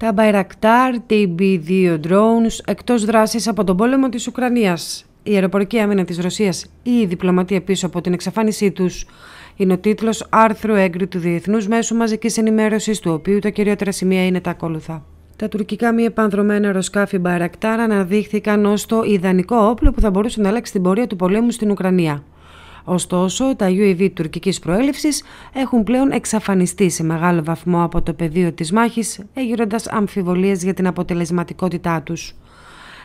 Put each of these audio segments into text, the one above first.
τα Bayraktar TB2 drones εκτός δράσης από τον πόλεμο της Ουκρανίας. Η αεροπορική άμυνα της Ρωσίας ή η διπλωματία πίσω από την εξαφάνισή τους είναι ο τίτλος άρθρου έγκρι του Διεθνούς Μέσου Μαζικής Ενημέρωσης, του οποίου τα κυριότερα σημεία είναι τα ακόλουθα. Τα τουρκικά μη επανδρομένα αεροσκάφη Μπαϊρακτάρ αναδείχθηκαν ως το ιδανικό όπλο που θα μπορούσε να αλλάξει την πορεία του πολέμου στην Ουκρανία. Ωστόσο, τα UAV τουρκικής προέλευσης έχουν πλέον εξαφανιστεί σε μεγάλο βαθμό από το πεδίο της μάχης, έγιροντας αμφιβολίες για την αποτελεσματικότητά τους.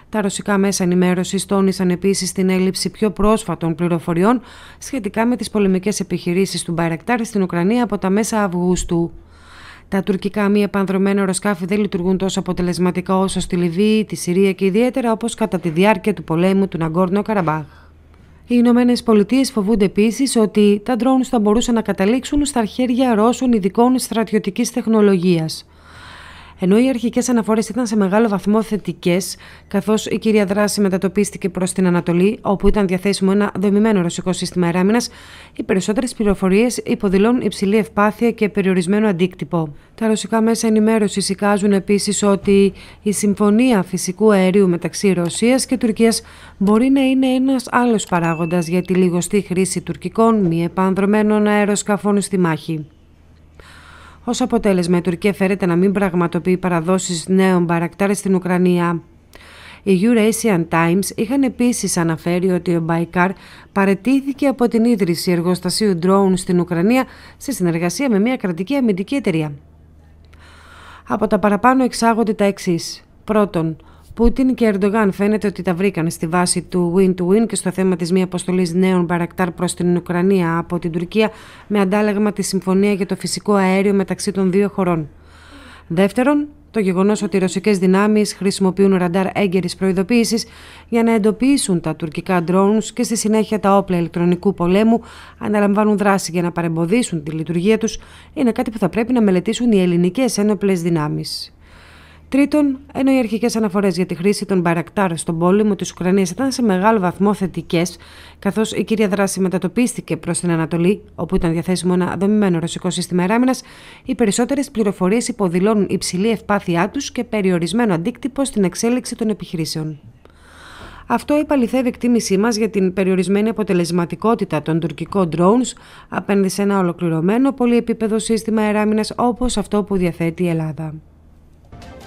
Τα ρωσικά μέσα ενημέρωσης τόνισαν επίσης την έλλειψη πιο πρόσφατων πληροφοριών σχετικά με τις πολεμικές επιχειρήσεις του Μπαϊρακτάρ στην Ουκρανία από τα μέσα Αυγούστου. Τα τουρκικά μη επανδρομένα αεροσκάφη δεν λειτουργούν τόσο αποτελεσματικά όσο στη Λιβύη, τη Συρία και ιδιαίτερα όπως κατά τη διάρκεια του πολέμου του Ναγκόρνο Καραμπάχ. Οι Ηνωμένες Πολιτείες φοβούνται επίσης ότι τα ντρόουν θα μπορούσαν να καταλήξουν στα χέρια Ρώσων ειδικών στρατιωτικής τεχνολογίας. Ενώ οι αρχικές αναφορές ήταν σε μεγάλο βαθμό θετικές, καθώς η κυρία δράση μετατοπίστηκε προς την Ανατολή, όπου ήταν διαθέσιμο ένα δομημένο ρωσικό σύστημα εράμινας, οι περισσότερες πληροφορίες υποδηλώνουν υψηλή ευπάθεια και περιορισμένο αντίκτυπο. Τα ρωσικά μέσα ενημέρωσης εικάζουν επίσης ότι η συμφωνία φυσικού αερίου μεταξύ Ρωσίας και Τουρκίας μπορεί να είναι ένας άλλος παράγοντας για τη λιγοστή χρήση τουρκικών μη επανδρομένων αεροσκαφών στη μάχη. Ως αποτέλεσμα, η Τουρκία φέρεται να μην πραγματοποιεί παραδόσεις νέων παρακτάρες στην Ουκρανία. Οι Eurasian Times είχαν επίσης αναφέρει ότι ο Μπαϊκάρ παρετήθηκε από την ίδρυση εργοστασίου drone στην Ουκρανία σε συνεργασία με μια κρατική αμυντική εταιρεία. Από τα παραπάνω εξάγονται τα εξής. Πρώτον, Πούτιν και Ερντογάν φαίνεται ότι τα βρήκαν στη βάση του win-to-win και στο θέμα της μη αποστολής νέων μπαρακτάρ προς την Ουκρανία από την Τουρκία με αντάλλαγμα τη συμφωνία για το φυσικό αέριο μεταξύ των δύο χωρών. Δεύτερον, το γεγονός ότι οι ρωσικές δυνάμεις χρησιμοποιούν ραντάρ έγκαιρης προειδοποίησης για να εντοπίσουν τα τουρκικά ντρόουν και στη συνέχεια τα όπλα ηλεκτρονικού πολέμου αναλαμβάνουν δράση για να παρεμποδίσουν τη λειτουργία τους είναι κάτι που θα πρέπει να μελετήσουν οι ελληνικές ένοπλες δυνάμεις. Τρίτον, ενώ οι αρχικές αναφορές για τη χρήση των μπαρακτάρ στον πόλεμο της Ουκρανίας ήταν σε μεγάλο βαθμό θετικές, καθώς η κύρια δράση μετατοπίστηκε προς την Ανατολή, όπου ήταν διαθέσιμο ένα δομημένο ρωσικό σύστημα εράμινας, οι περισσότερες πληροφορίες υποδηλώνουν υψηλή ευπάθειά τους και περιορισμένο αντίκτυπο στην εξέλιξη των επιχειρήσεων. Αυτό υπαλληθεύει εκτίμησή μας για την περιορισμένη αποτελεσματικότητα των τουρκικών drones απέναντι σε ένα ολοκληρωμένο πολυεπίπεδο σύστημα εράμινας όπως αυτό που διαθέτει η Ελλάδα.